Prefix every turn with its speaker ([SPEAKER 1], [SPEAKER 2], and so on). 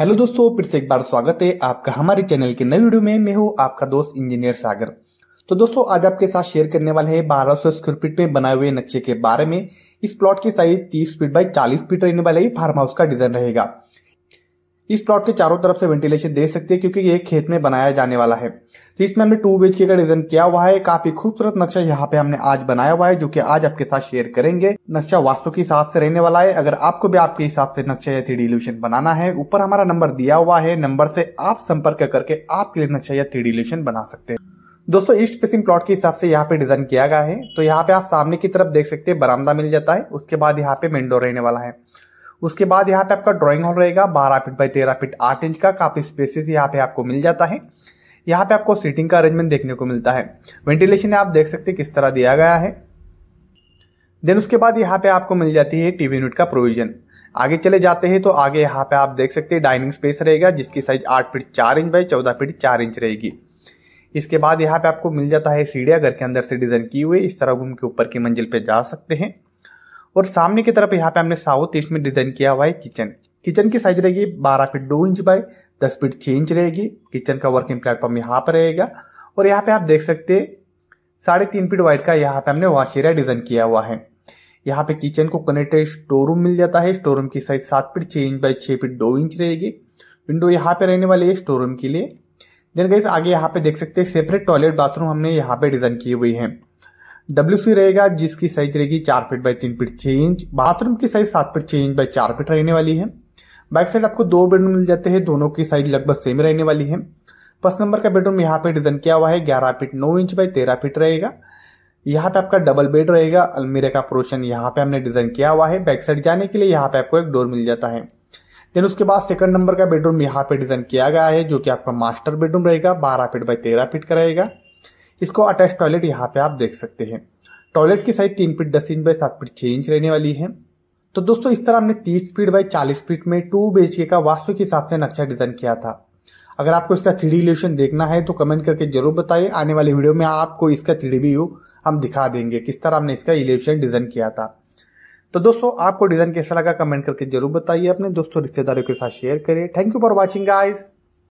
[SPEAKER 1] hello दोस्तों फिर से एक बार स्वागत है आपका हमारे चैनल के नए वीडियो में मैं हूँ आपका दोस्त इंजीनियर सागर तो दोस्तों आज आपके साथ शेयर करने वाले हैं 1200 सौ स्क्वायर फीट में बनाए हुए नक्शे के बारे में इस प्लॉट की साइज 30 फीट बाई 40 फीट रहने वाला ही फार्म हाउस का डिजाइन रहेगा इस प्लॉट के चारों तरफ से वेंटिलेशन दे सकते हैं क्योंकि ये खेत में बनाया जाने वाला है तो इसमें हमने टू बीच का डिजाइन किया हुआ है काफी खूबसूरत नक्शा यहाँ पे हमने आज बनाया हुआ है जो कि आज आपके साथ शेयर करेंगे नक्शा वास्तु के हिसाब से रहने वाला है अगर आपको भी आपके हिसाब से नक्शा या थ्री इल्यूशन बनाना है ऊपर हमारा नंबर दिया हुआ है नंबर से आप संपर्क करके आपके लिए नक्शा या थ्री इल्यूशन बना सकते हैं दोस्तों ईस्ट पेसिंग प्लॉट के हिसाब से यहाँ पे डिजाइन किया गया है तो यहाँ पे आप सामने की तरफ देख सकते हैं बरामदा मिल जाता है उसके बाद यहाँ पे मेन डोर रहने वाला है उसके बाद यहाँ पे आपका ड्राइंग हॉल रहेगा बारह फीट बाई तेरह फीट आठ इंच का काफी स्पेसिस यहाँ पे आपको मिल जाता है यहाँ पे आपको सीटिंग का अरेंजमेंट देखने को मिलता है वेंटिलेशन आप देख सकते हैं किस तरह दिया गया है देन उसके बाद यहाँ पे आपको मिल जाती है टीवी यूनिट का प्रोविजन आगे चले जाते हैं तो आगे यहाँ पे आप देख सकते हैं डाइनिंग स्पेस रहेगा जिसकी साइज आठ फीट चार इंच बाई चौदह फीट चार इंच रहेगी इसके बाद यहाँ पे आपको मिल जाता है सीढ़िया घर के अंदर से डिजाइन की हुई इस तरह घूम के ऊपर की मंजिल पे जा सकते हैं और सामने की तरफ यहाँ पे हमने साउथ ईस्ट में डिजाइन किया हुआ है किचन किचन की साइज रहेगी बारह फीट दो इंच बाय दस फीट छह इंच रहेगी किचन का वर्किंग प्लेटफॉर्म यहाँ पर रहेगा और यहाँ पे आप देख सकते हैं साढ़े तीन फीट वाइड का यहाँ पे हमने वॉश एरिया डिजाइन किया हुआ है यहाँ पे किचन को कनेक्टेड स्टोर रूम मिल जाता है स्टोर रूम की साइज सात फीट छह इंच बाय छह फीट दो इंच रहेगी विंडो यहाँ पे रहने वाली है स्टोर रूम के लिए देन गई आगे यहाँ पे देख सकते हैं सेपरेट टॉयलेट बाथरूम हमने यहाँ पे डिजाइन किए हुई है डब्ल्यू रहेगा जिसकी साइज रहेगी चार फीट बाई तीन फीट छह इंच बाथरूम की साइज सात फीट छह इंच बाई चार फीट रहने वाली है बैक साइड आपको दो बेडरूम मिल जाते हैं दोनों की साइज लगभग सेम रहने वाली है फर्स्ट नंबर का बेडरूम यहाँ पे डिजाइन किया हुआ है ग्यारह फीट नौ इंच बाई तेरह फीट रहेगा यहाँ पे आपका डबल बेड रहेगा अलमीरे का पोर्शन यहाँ पे हमने डिजाइन किया हुआ है बैक साइड जाने के लिए यहाँ पे आपको एक डोर मिल जाता है देन उसके बाद सेकंड नंबर का बेडरूम यहाँ पे डिजाइन किया गया है जो कि आपका मास्टर बेडरूम रहेगा बारह फीट बाई तेरह फीट का रहेगा इसको अटैच टॉयलेट यहाँ पे आप देख सकते हैं टॉयलेट की साइज तीन फीट दस इंच बाई सात फीट छः इंच रहने वाली है तो दोस्तों इस तरह हमने तीस फीट बाई चालीस फीट में टू बी के का वास्तु के हिसाब से नक्शा डिजाइन किया था अगर आपको इसका थ्री डी देखना है तो कमेंट करके जरूर बताइए आने वाले वीडियो में आपको इसका थ्री डी व्यू हम दिखा देंगे किस तरह हमने इसका इलेवेशन डिजाइन किया था तो दोस्तों आपको डिजाइन कैसा लगा कमेंट करके जरूर बताइए अपने दोस्तों रिश्तेदारों के साथ शेयर करें thank you for watching guys